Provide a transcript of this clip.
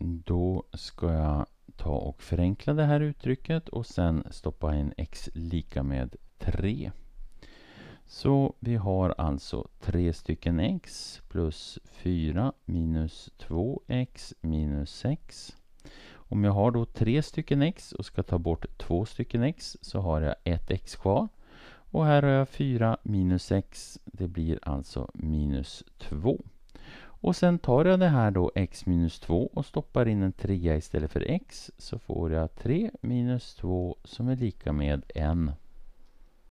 Då ska jag ta och förenkla det här uttrycket och sen stoppa in x lika med 3. Så vi har alltså 3 stycken x plus 4 minus 2x minus 6. Om jag har då 3 stycken x och ska ta bort 2 stycken x så har jag 1x kvar. Och här har jag 4 minus 6, det blir alltså minus 2. Och sen tar jag det här då x minus 2 och stoppar in en 3 istället för x så får jag 3 minus 2 som är lika med 1.